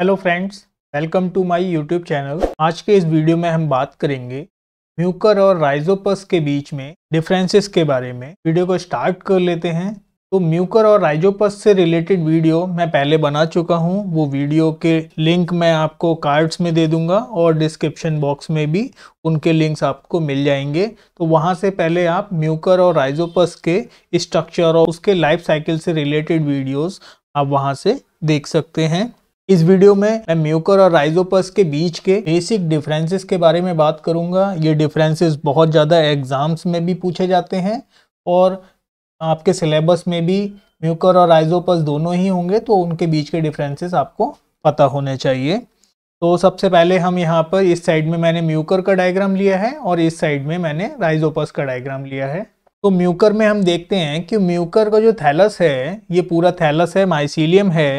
hello friends welcome to my YouTube channel आज के इस वीडियो में हम बात करेंगे म्यूकर और राइजोपस के बीच में डिफरेंसेस के बारे में वीडियो को स्टार्ट कर लेते हैं तो म्यूकर और राइजोपस से रिलेटेड वीडियो मैं पहले बना चुका हूं वो वीडियो के लिंक मैं आपको कार्ड्स में दे दूंगा और डिस्क्रिप्शन बॉक्स में भी उनके लिंक्स आपको मिल जाएंगे तो वहां से पहले आप म्यूकर और राइजोपस के स्ट्रक्चर और उसके लाइफ साइकिल से रिलेटेड वीडियोस आप वहां से देख सकते हैं इस वीडियो में मैं म्यूकर और राइजोपस के बीच के बेसिक डिफरेंसेस के बारे में बात करूंगा ये डिफरेंसेस बहुत ज़्यादा एग्जाम्स में भी पूछे जाते हैं और आपके सिलेबस में भी म्यूकर और राइजोपस दोनों ही होंगे तो उनके बीच के डिफरेंसेस आपको पता होने चाहिए तो सबसे पहले हम यहाँ पर इस साइड में मैंने म्यूकर का डायग्राम लिया है और इस साइड में मैंने राइजोपस का डायग्राम लिया है तो म्यूकर में हम देखते हैं कि म्यूकर का जो थैलस है ये पूरा थैलस है माइसीलियम है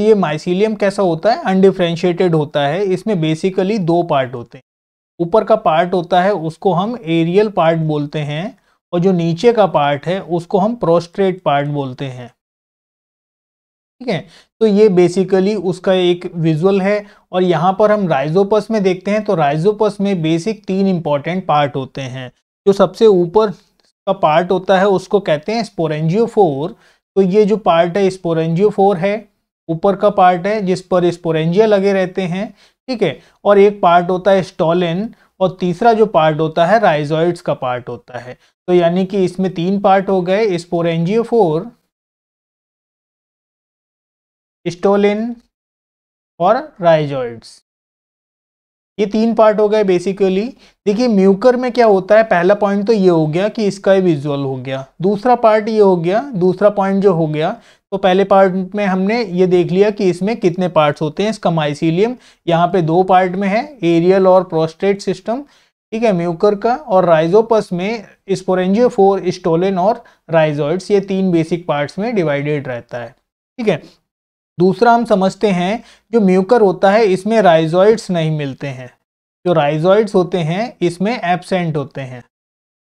ये माइसीलियम कैसा होता है अनडिफ्रेंशिएटेड होता है इसमें बेसिकली दो पार्ट होते हैं ऊपर का पार्ट होता है उसको हम एरियल पार्ट बोलते हैं और जो नीचे का पार्ट है उसको हम प्रोस्ट्रेट पार्ट बोलते हैं ठीक है तो ये बेसिकली उसका एक विजुअल है और यहाँ पर हम राइजोपस में देखते हैं तो राइजोपस में बेसिक तीन इंपॉर्टेंट पार्ट होते हैं जो सबसे ऊपर का पार्ट होता है उसको कहते हैं स्पोरेंजियोफोर तो ये जो पार्ट है स्पोरेंजियोफोर है ऊपर का पार्ट है जिस पर स्पोरेंजिया लगे रहते हैं ठीक है और एक पार्ट होता है स्टॉलिन और तीसरा जो पार्ट होता है राइजॉइड्स का पार्ट होता है तो यानी कि इसमें तीन पार्ट हो गए स्पोरेंजियो फोर स्टोलिन और राइजॉइड्स ये तीन पार्ट हो गए बेसिकली देखिए म्यूकर में क्या होता है पहला पॉइंट तो ये हो गया कि इसका विजुअल हो गया दूसरा पार्ट ये हो गया दूसरा पॉइंट जो हो गया तो पहले पार्ट में हमने ये देख लिया कि इसमें कितने पार्ट्स होते हैं इसका माइसीलियम यहाँ पे दो पार्ट में है एरियल और प्रोस्टेट सिस्टम ठीक है म्यूकर का और राइजोपस में फोर स्टोलिन और राइजोइड्स ये तीन बेसिक पार्ट्स में डिवाइडेड रहता है ठीक है दूसरा हम समझते हैं जो म्यूकर होता है इसमें राइजॉइड्स नहीं मिलते हैं जो राइजॉइड्स होते हैं इसमें एबसेंट होते हैं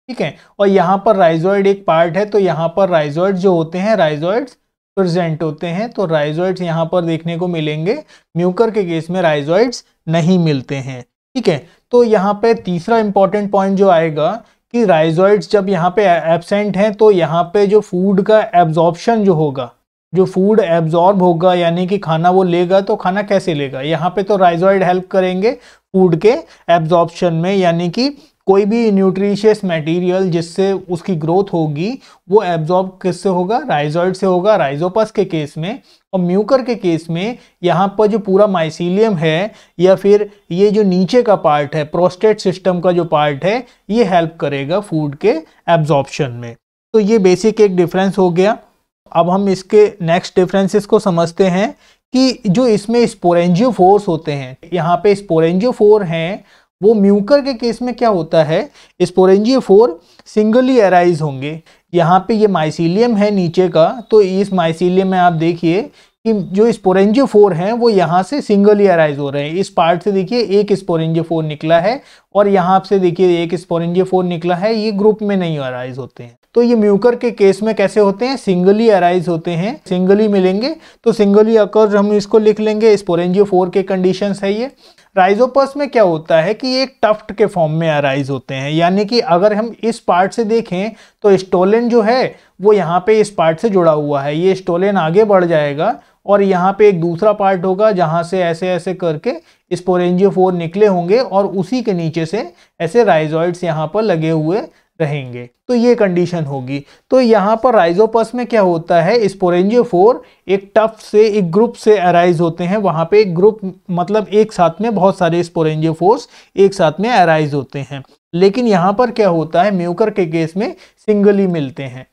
ठीक है और यहाँ पर राइजॉइड एक पार्ट है तो यहाँ पर राइजॉइड जो होते हैं राइजॉइड्स प्रेजेंट होते हैं तो राइजॉइड्स यहाँ पर देखने को मिलेंगे म्यूकर के केस में राइजॉइड्स नहीं मिलते हैं ठीक है तो यहाँ पे तीसरा इंपॉर्टेंट पॉइंट जो आएगा कि राइजॉइड्स जब यहाँ पे एबसेंट हैं तो यहाँ पे जो फूड का एब्जॉर्बशन जो होगा जो फूड एब्जॉर्ब होगा यानी कि खाना वो लेगा तो खाना कैसे लेगा यहाँ पे तो राइजॉइड हेल्प करेंगे फूड के एब्जॉर्प्शन में यानी कि कोई भी न्यूट्रिशियस मटेरियल जिससे उसकी ग्रोथ होगी वो एब्जॉर्ब किससे होगा राइजॉइड से होगा राइजोपस के केस में और म्यूकर के केस में यहाँ पर जो पूरा माइसीलियम है या फिर ये जो नीचे का पार्ट है प्रोस्टेट सिस्टम का जो पार्ट है ये हेल्प करेगा फूड के एब्जॉर्बशन में तो ये बेसिक एक डिफरेंस हो गया अब हम इसके नेक्स्ट डिफरेंसेस को समझते हैं कि जो इसमें स्पोरेंजियो फोर्स होते हैं यहाँ पे स्पोरेंजियो फोर हैं वो म्यूकर के केस में क्या होता है स्पोरेंजियो फोर सिंगली एराइज होंगे यहाँ पे ये माइसिलियम है नीचे का तो इस माइसिलियम में आप देखिए कि जो फोर हैं वो यहाँ से सिंगली अराइज हो रहे हैं इस पार्ट से देखिए एक फोर निकला है और यहाँ से देखिए एक फोर निकला है ये ग्रुप में नहीं अराइज होते हैं तो ये म्यूकर के केस में कैसे होते हैं सिंगली अराइज होते हैं सिंगली मिलेंगे तो सिंगली अकर हम इसको लिख लेंगे फोर के कंडीशन है ये राइजोपस में क्या होता है कि ये एक टफ्ट के फॉर्म में अराइज होते हैं यानी कि अगर हम इस पार्ट से देखें तो स्टोलन जो है वो यहाँ पे इस पार्ट से जुड़ा हुआ है ये स्टोलन आगे बढ़ जाएगा और यहाँ पे एक दूसरा पार्ट होगा जहाँ से ऐसे ऐसे करके फोर निकले होंगे और उसी के नीचे से ऐसे राइजॉइड्स यहाँ पर लगे हुए रहेंगे तो ये कंडीशन होगी तो यहाँ पर राइजोपस में क्या होता है फोर एक टफ से एक ग्रुप से अराइज होते हैं वहाँ पे एक ग्रुप मतलब एक साथ में बहुत सारे स्पोरेंजियोफोर्स एक साथ में अराइज होते हैं लेकिन यहाँ पर क्या होता है म्यूकर के केस में सिंगली मिलते हैं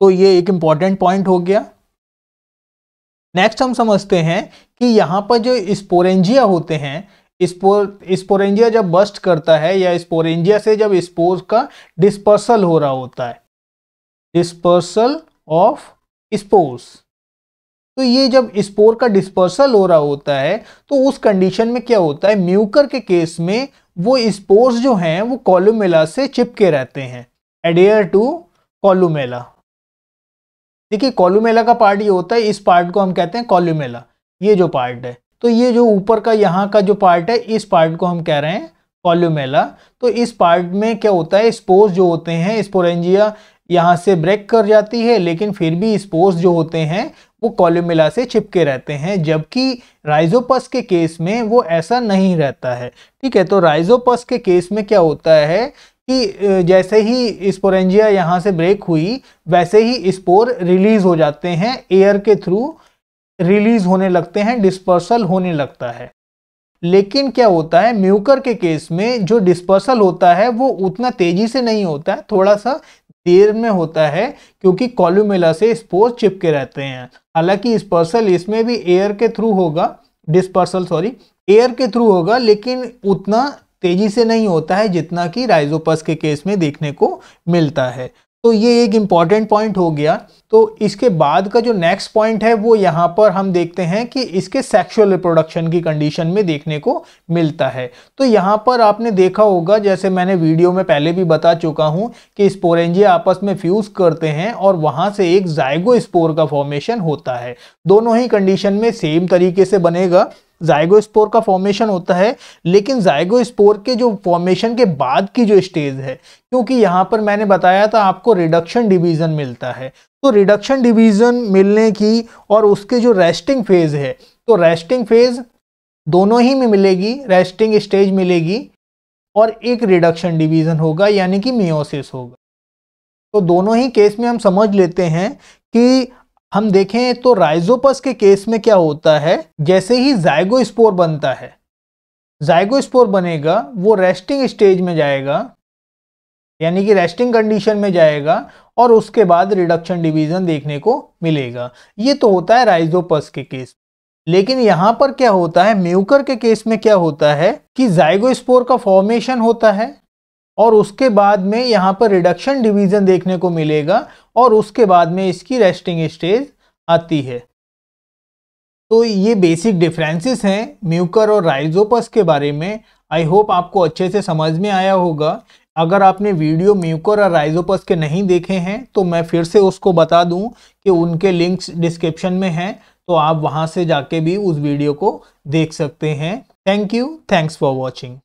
तो ये एक इम्पॉर्टेंट पॉइंट हो गया नेक्स्ट हम समझते हैं कि यहाँ पर जो स्पोरेंजिया होते हैं स्पोर स्पोरेंजिया जब बस्ट करता है या स्पोरेंजिया से जब स्पोर का डिस्पर्सल हो रहा होता है डिस्पर्सल ऑफ स्पोर्स तो ये जब स्पोर का डिस्पर्सल हो रहा होता है तो उस कंडीशन में क्या होता है म्यूकर के केस में वो स्पोर्स जो हैं वो कॉलोमेला से चिपके रहते हैं एडेयर टू कॉलोमेला देखिए कॉलुमेला का पार्ट ये होता है इस पार्ट को हम कहते हैं कॉलुमेला ये जो पार्ट है तो ये जो ऊपर का यहाँ का जो पार्ट है इस पार्ट को हम कह रहे हैं कॉलुमेला तो इस पार्ट में क्या होता है स्पोर्स जो होते हैं स्पोरेंजिया यहाँ से ब्रेक कर जाती है लेकिन फिर भी स्पोर्स जो होते हैं वो कॉलुमेला से चिपके रहते हैं जबकि राइजोपस के केस में वो ऐसा नहीं रहता है ठीक है तो राइजोपस के केस में क्या होता है कि जैसे ही स्पोरेंजिया यहाँ से ब्रेक हुई वैसे ही स्पोर रिलीज हो जाते हैं एयर के थ्रू रिलीज होने लगते हैं डिस्पर्सल होने लगता है लेकिन क्या होता है म्यूकर के केस में जो डिस्पर्सल होता है वो उतना तेजी से नहीं होता है थोड़ा सा देर में होता है क्योंकि कॉल्यूमेला से स्पोर चिपके रहते हैं हालांकि स्पर्सल इसमें भी एयर के थ्रू होगा डिस्पर्सल सॉरी एयर के थ्रू होगा लेकिन उतना तेजी से नहीं होता है जितना कि राइजोपस के केस में देखने को मिलता है तो ये एक इम्पॉर्टेंट पॉइंट हो गया तो इसके बाद का जो नेक्स्ट पॉइंट है वो यहाँ पर हम देखते हैं कि इसके सेक्सुअल रिप्रोडक्शन की कंडीशन में देखने को मिलता है तो यहाँ पर आपने देखा होगा जैसे मैंने वीडियो में पहले भी बता चुका हूँ कि स्पोरेंजिया आपस में फ्यूज़ करते हैं और वहाँ से एक जायगो स्पोर का फॉर्मेशन होता है दोनों ही कंडीशन में सेम तरीके से बनेगा जायगोस्पोर का फॉर्मेशन होता है लेकिन जायगोस्पोर के जो फॉर्मेशन के बाद की जो स्टेज है क्योंकि यहाँ पर मैंने बताया था आपको रिडक्शन डिवीज़न मिलता है तो रिडक्शन डिवीज़न मिलने की और उसके जो रेस्टिंग फेज़ है तो रेस्टिंग फेज़ दोनों ही में मिलेगी रेस्टिंग स्टेज मिलेगी और एक रिडक्शन डिवीज़न होगा यानी कि मियोसिस होगा तो दोनों ही केस में हम समझ लेते हैं कि हम देखें तो राइजोपस के केस में क्या होता है जैसे ही जायगोस्पोर बनता है जायगोस्पोर बनेगा वो रेस्टिंग स्टेज में जाएगा यानी कि रेस्टिंग कंडीशन में जाएगा और उसके बाद रिडक्शन डिवीजन देखने को मिलेगा ये तो होता है राइजोपस के केस लेकिन यहाँ पर क्या होता है म्यूकर के केस में क्या होता है कि जाइगोस्पोर का फॉर्मेशन होता है और उसके बाद में यहाँ पर रिडक्शन डिवीज़न देखने को मिलेगा और उसके बाद में इसकी रेस्टिंग स्टेज आती है तो ये बेसिक डिफरेंसेस हैं म्यूकर और राइजोपस के बारे में आई होप आपको अच्छे से समझ में आया होगा अगर आपने वीडियो म्यूकर और राइजोपस के नहीं देखे हैं तो मैं फिर से उसको बता दूं कि उनके लिंक्स डिस्क्रिप्शन में हैं तो आप वहां से जाके भी उस वीडियो को देख सकते हैं thank you thanks for watching